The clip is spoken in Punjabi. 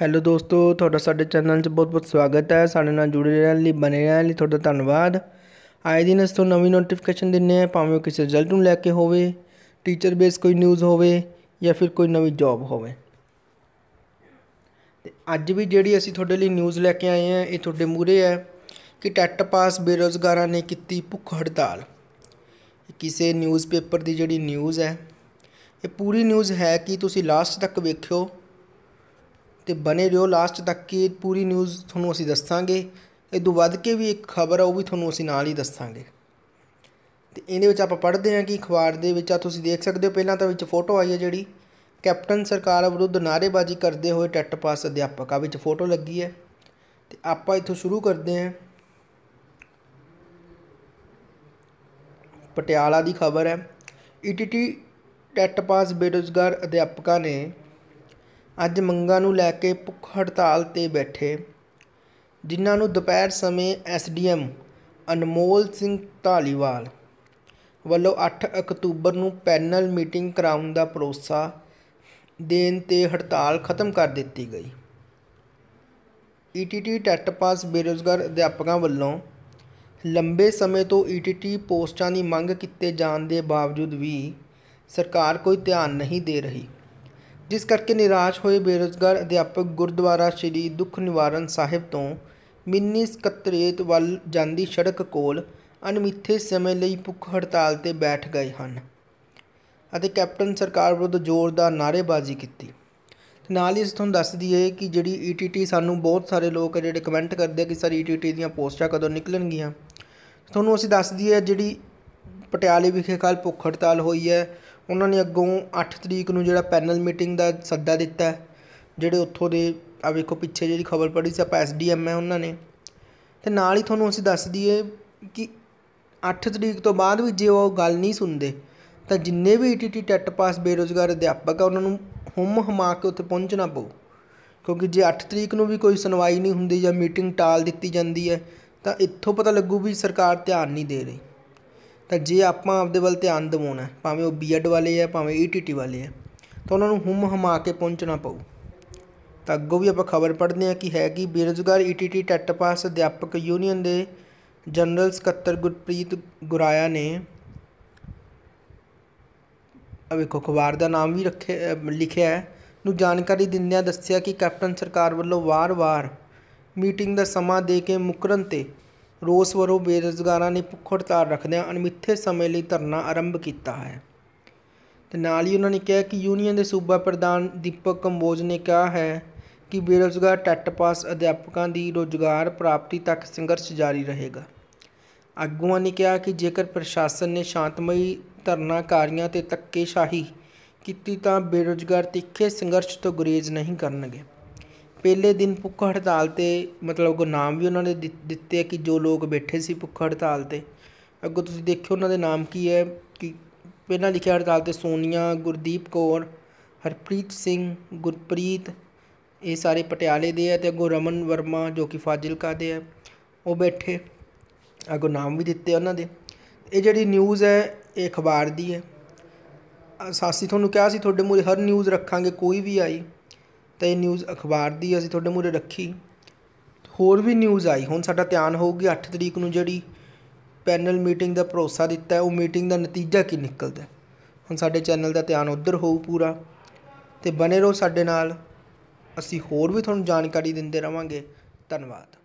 ਹੈਲੋ ਦੋਸਤੋ ਤੁਹਾਡਾ ਸਾਡੇ ਚੈਨਲ 'ਚ ਬਹੁਤ-ਬਹੁਤ ਸਵਾਗਤ ਹੈ ਸਾਡੇ ਨਾਲ ਜੁੜੇ ਰਹਿਣ ਲਈ ਬਣੇ ਰਹਿਣ ਲਈ ਤੁਹਾਡਾ ਧੰਨਵਾਦ ਆਏ ਦਿਨ ਇਸ ਤੋਂ ਨਵੀਂ ਨੋਟੀਫਿਕੇਸ਼ਨ ਦਿੰਨੇ ਆ ਭਾਵੇਂ ਕਿਸੇ ਰਿਜ਼ਲਟ ਨੂੰ ਲੈ ਕੇ ਹੋਵੇ ਟੀਚਰ ਬੇਸ ਕੋਈ ਨਿਊਜ਼ ਹੋਵੇ ਜਾਂ ਫਿਰ ਕੋਈ ਨਵੀਂ ਜੌਬ ਹੋਵੇ ਤੇ ਅੱਜ ਵੀ ਜਿਹੜੀ ਅਸੀਂ ਤੁਹਾਡੇ ਲਈ ਨਿਊਜ਼ ਲੈ ਕੇ ਆਏ ਆ ਇਹ ਤੁਹਾਡੇ ਮੂਰੇ ਹੈ ਕਿ ਟੈਟ ਪਾਸ ਬੇਰੋਜ਼ਗਾਰਾਂ ਨੇ ਕੀਤੀ ਭੁੱਖ ਹੜਤਾਲ ਕਿਸੇ ਨਿਊਜ਼ਪੇਪਰ ਦੀ ਜਿਹੜੀ ਨਿਊਜ਼ ਹੈ ਇਹ ਪੂਰੀ ਨਿਊਜ਼ ਹੈ ਕਿ ਤੁਸੀਂ ਲਾਸਟ ਤੱਕ ਵੇਖਿਓ ਤੇ ਬਨੇ ਰਿਓ ਲਾਸਟ ਤੱਕ ਕਿ ਪੂਰੀ ਨਿਊਜ਼ ਤੁਹਾਨੂੰ ਅਸੀਂ ਦੱਸਾਂਗੇ ਇਹ ਤੋਂ ਵੱਧ ਕੇ ਵੀ ਇੱਕ ਖਬਰ ਆ ਉਹ ਵੀ ਤੁਹਾਨੂੰ ਅਸੀਂ ਨਾਲ ਹੀ ਦੱਸਾਂਗੇ ਤੇ ਇਹਦੇ ਵਿੱਚ ਆਪਾਂ ਪੜ੍ਹਦੇ ਹਾਂ ਕਿ ਅਖਬਾਰ ਦੇ ਵਿੱਚ ਆ ਤੁਸੀਂ ਦੇਖ ਸਕਦੇ ਹੋ ਪਹਿਲਾਂ ਤਾਂ ਵਿੱਚ ਫੋਟੋ ਆਈ ਹੈ ਜਿਹੜੀ ਕੈਪਟਨ ਸਰਕਾਰ ਵਿਰੁੱਧ ਨਾਰੇਬਾਜ਼ੀ ਕਰਦੇ ਹੋਏ ਟੱਟ ਪਾਸ ਅਧਿਆਪਕਾਂ ਵਿੱਚ ਫੋਟੋ ਲੱਗੀ ਹੈ ਤੇ ਆਪਾਂ ਇੱਥੋਂ ਸ਼ੁਰੂ ਕਰਦੇ ਹਾਂ ਪਟਿਆਲਾ ਦੀ ਖਬਰ ਹੈ ਈਟੀਟੀ e ਟੱਟ ਪਾਸ ਬੇਰੋਜ਼ਗਾਰ ਅਧਿਆਪਕਾਂ ਨੇ ਅੱਜ ਮੰਗਾਂ ਨੂੰ ਲੈ ਕੇ ਭੁੱਖ ਹੜਤਾਲ 'ਤੇ ਬੈਠੇ ਜਿਨ੍ਹਾਂ ਨੂੰ ਦੁਪਹਿਰ ਸਮੇਂ ਐਸਡੀਐਮ ਅਨਮੋਲ ਸਿੰਘ ਢਾਲੀਵਾਲ ਵੱਲੋਂ 8 ਅਕਤੂਬਰ ਨੂੰ ਪੈਨਲ ਮੀਟਿੰਗ ਕਰਾਉਣ ਦਾ ਪ੍ਰੋਸਾ ਦੇਣ ਤੇ ਹੜਤਾਲ ਖਤਮ ਕਰ ਦਿੱਤੀ ਗਈ ਈਟੀਟੀ ਟੈਟ ਪਾਸ ਬੇਰੋਜ਼ਗਾਰ ਅਧਿਆਪਕਾਂ ਵੱਲੋਂ ਲੰਬੇ ਸਮੇਂ ਤੋਂ ਈਟੀਟੀ ਪੋਸਟਾਂ ਦੀ ਮੰਗ ਕੀਤੇ ਜਾਣ ਦੇ ਬਾਵਜੂਦ ਵੀ ਸਰਕਾਰ ਕੋਈ ਧਿਆਨ ਨਹੀਂ ਦੇ ਰਹੀ ਜਿਸ ਕਰਕੇ ਨਿਰਾਸ਼ ਹੋਏ ਬੇਰੋਜ਼ਗਾਰ ਅਧਿਆਪਕ ਗੁਰਦੁਆਰਾ ਸ਼੍ਰੀ ਦੁੱਖ ਨਿਵਾਰਨ ਸਾਹਿਬ ਤੋਂ ਮਿੰਨੀ ਸਕੱਤਰੇਤ ਵੱਲ ਜਾਂਦੀ ਸੜਕ ਕੋਲ ਅਨਮਿੱਥੇ ਸਮੇਂ ਲਈ ਭੁੱਖ ਹੜਤਾਲ ਤੇ ਬੈਠ ਗਏ ਹਨ ਅਤੇ ਕੈਪਟਨ ਸਰਕਾਰ ਵਿਰੁੱਧ ਜ਼ੋਰਦਾਰ ਨਾਰੇਬਾਜ਼ੀ ਕੀਤੀ ਨਾਲ ਇਸ ਤੁਹਾਨੂੰ ਦੱਸ ਦਈਏ ਕਿ ਜਿਹੜੀ ਈਟੀਟੀ e ਸਾਨੂੰ ਬਹੁਤ ਸਾਰੇ ਲੋਕ ਜਿਹੜੇ ਕਮੈਂਟ ਕਰਦੇ ਕਿ ਸਰ ਈਟੀਟੀ e ਦੀਆਂ ਪੋਸਟਾਂ ਕਦੋਂ ਨਿਕਲਣਗੀਆਂ ਤੁਹਾਨੂੰ ਅਸੀਂ ਦੱਸ ਦਈਏ ਜਿਹੜੀ ਪਟਿਆਲੇ ਵਿਖੇ ਕੱਲ ਭੁੱਖ ਹੜਤਾਲ ਹੋਈ ਹੈ ਉਹਨਾਂ ਨੇ ਅੱਗੋਂ 8 ਤਰੀਕ ਨੂੰ ਜਿਹੜਾ ਪੈਨਲ ਮੀਟਿੰਗ ਦਾ ਸੱਦਾ ਦਿੱਤਾ ਜਿਹੜੇ ਉੱਥੋਂ ਦੇ ਆ ਵੇਖੋ ਪਿੱਛੇ ਜਿਹੜੀ ਖਬਰ ਪੜੀ ਸੀ ਆਪਾਂ ਐਸਡੀਐਮ ਹੈ ਉਹਨਾਂ ਨੇ ਤੇ ਨਾਲ ਹੀ ਤੁਹਾਨੂੰ ਅਸੀਂ ਦੱਸ ਦਈਏ ਕਿ 8 ਤਰੀਕ ਤੋਂ ਬਾਅਦ ਵੀ ਜੇ ਉਹ ਗੱਲ ਨਹੀਂ ਸੁਣਦੇ ਤਾਂ ਜਿੰਨੇ ਵੀ ਈਟੀਟੀ ਟੈਟ ਪਾਸ ਬੇਰੋਜ਼ਗਾਰ ਅਧਿਆਪਕ ਆ ਉਹਨਾਂ ਨੂੰ ਹੁਮ ਹਮਾ ਕੇ ਉੱਥੇ ਪਹੁੰਚਣਾ ਪਊ ਕਿਉਂਕਿ ਜੇ 8 ਤਰੀਕ ਨੂੰ ਵੀ ਕੋਈ ਸੁਣਵਾਈ ਨਹੀਂ ਹੁੰਦੀ ਜਾਂ ਮੀਟਿੰਗ ਟਾਲ ਦਿੱਤੀ ਜਾਂਦੀ ਹੈ ਤਾਂ ਇੱਥੋਂ ਪਤਾ ਲੱਗੂ ਵੀ ਸਰਕਾਰ ਧਿਆਨ ਨਹੀਂ ਦੇ ਰਹੀ ਤਾਂ ਜੇ ਆਪਾਂ ਆਪਦੇ ਵੱਲ ਧਿਆਨ ਦਿਵਾਉਣਾ ਭਾਵੇਂ ਉਹ ਬੀਐਡ ਵਾਲੇ ਆ ਭਾਵੇਂ ਈਟੀਟੀ e ਵਾਲੇ ਆ ਤਾਂ ਉਹਨਾਂ ਨੂੰ ਹੁਮ ਹਮਾ ਕੇ ਪਹੁੰਚਣਾ ਪਊ ਤਾਂ ਅੱਗੋਂ ਵੀ ਆਪਾਂ ਖਬਰ ਪੜ੍ਹਦੇ ਹਾਂ ਕਿ ਹੈ ਕਿ ਬੇਰੁਜ਼ਗਾਰ ਈਟੀਟੀ e ਟੈਟ ਪਾਸ ਅਧਿਆਪਕ ਯੂਨੀਅਨ ਦੇ ਜਨਰਲ ਸਕੱਤਰ ਗੁਰਪ੍ਰੀਤ ਗੁਰਾਇਆ ਨੇ ਆ ਵੇਖੋ ਅਖਬਾਰ ਦਾ ਨਾਮ ਵੀ ਰੱਖਿਆ ਲਿਖਿਆ ਹੈ ਨੂੰ ਜਾਣਕਾਰੀ ਦਿੰਦਿਆਂ ਦੱਸਿਆ ਕਿ ਕੈਪਟਨ ਸਰਕਾਰ ਵੱਲੋਂ ਵਾਰ-ਵਾਰ ਮੀਟਿੰਗ ਦਾ ਸਮਾਂ ਦੇ ਕੇ ਮੁਕਰਨ ਤੇ ਰੋਸ ਵਰੋ ਬੇਰੋਜ਼ਗਾਰਾਂ ਨੇ ਭੁੱਖ ਹੜਤਾਲ ਰੱਖਦਿਆਂ ਅਨਮਿੱਥੇ ਸਮੇਂ ਲਈ ਧਰਨਾ ਆਰੰਭ ਕੀਤਾ ਹੈ ਤੇ ਨਾਲ ਹੀ ਉਹਨਾਂ ਨੇ ਕਿਹਾ ਕਿ ਯੂਨੀਅਨ ਦੇ ਸੂਬਾ ਪ੍ਰਧਾਨ ਦੀਪਕ ਕੰਬੋਜ ਨੇ ਕਿਹਾ ਹੈ ਕਿ ਬੇਰੋਜ਼ਗਾਰ ਟੱਟ ਪਾਸ ਅਧਿਆਪਕਾਂ ਦੀ ਰੋਜ਼ਗਾਰ ਪ੍ਰਾਪਤੀ ਤੱਕ ਸੰਘਰਸ਼ ਜਾਰੀ ਰਹੇਗਾ ਆਗੂਆਂ ਨੇ ਕਿਹਾ ਕਿ ਜੇਕਰ ਪ੍ਰਸ਼ਾਸਨ ਨੇ ਸ਼ਾਂਤਮਈ ਧਰਨਾਕਾਰੀਆਂ ਤੇ ਤੱਕੇਸ਼ਾਹੀ ਕੀਤੀ ਤਾਂ ਬੇਰੋਜ਼ਗਾਰ ਤਿੱਖੇ ਸੰਘਰਸ਼ ਤੋਂ ਗੁਰੇਜ਼ ਨਹੀਂ ਕਰਨਗੇ ਪਹਿਲੇ ਦਿਨ ਭੁੱਖ ਹੜਤਾਲ 'ਤੇ ਮਤਲਬ ਨਾਮ ਵੀ ਉਹਨਾਂ ਨੇ ਦਿੱਤੇ ਕਿ ਜੋ ਲੋਕ ਬੈਠੇ ਸੀ ਭੁੱਖ ਹੜਤਾਲ 'ਤੇ ਅੱਗੋਂ ਤੁਸੀਂ ਦੇਖਿਓ ਉਹਨਾਂ ਦੇ ਨਾਮ ਕੀ ਹੈ ਕਿ ਪਹਿਲਾਂ ਲਿਖਿਆ ਹੜਤਾਲ 'ਤੇ ਸੋਨੀਆ ਗੁਰਦੀਪ ਕੌਰ ਹਰਪ੍ਰੀਤ ਸਿੰਘ ਗੁਰਪ੍ਰੀਤ ਇਹ ਸਾਰੇ ਪਟਿਆਲੇ ਦੇ ਆ ਤੇ ਅੱਗੋਂ ਰਮਨ ਵਰਮਾ ਜੋ ਕਿ ਫਾਜ਼ਿਲਕਾ ਦੇ ਆ ਉਹ ਬੈਠੇ ਅੱਗੋਂ ਨਾਮ ਵੀ ਦਿੱਤੇ ਉਹਨਾਂ ਦੇ ਇਹ ਜਿਹੜੀ ਨਿਊਜ਼ ਹੈ ਇਹ ਅਖਬਾਰ ਦੀ ਹੈ ਸਾਸੀ ਤੁਹਾਨੂੰ ਕਿਹਾ ਸੀ ਤੁਹਾਡੇ ਮੂਰੇ ਹਰ ਨਿਊਜ਼ ਰੱਖਾਂਗੇ ਕੋਈ ਵੀ ਆਈ ਤਾਂ ਇਹ ਨਿਊਜ਼ ਅਖਬਾਰ ਦੀ ਅਸੀਂ ਤੁਹਾਡੇ ਮੂਹਰੇ ਰੱਖੀ ਹੋਰ ਵੀ ਨਿਊਜ਼ ਆਈ ਹੁਣ ਸਾਡਾ ਧਿਆਨ ਹੋਊਗੀ 8 ਤਰੀਕ ਨੂੰ ਜਿਹੜੀ ਪੈਨਲ ਮੀਟਿੰਗ ਦਾ ਭਰੋਸਾ ਦਿੱਤਾ ਉਹ ਮੀਟਿੰਗ ਦਾ ਨਤੀਜਾ ਕੀ ਨਿਕਲਦਾ ਹੁਣ ਸਾਡੇ ਚੈਨਲ ਦਾ ਧਿਆਨ ਉਧਰ ਹੋਊ ਪੂਰਾ ਤੇ ਬਨੇ ਰਹੋ ਸਾਡੇ ਨਾਲ ਅਸੀਂ ਹੋਰ ਵੀ ਤੁਹਾਨੂੰ ਜਾਣਕਾਰੀ ਦਿੰਦੇ ਰਵਾਂਗੇ ਧੰਨਵਾਦ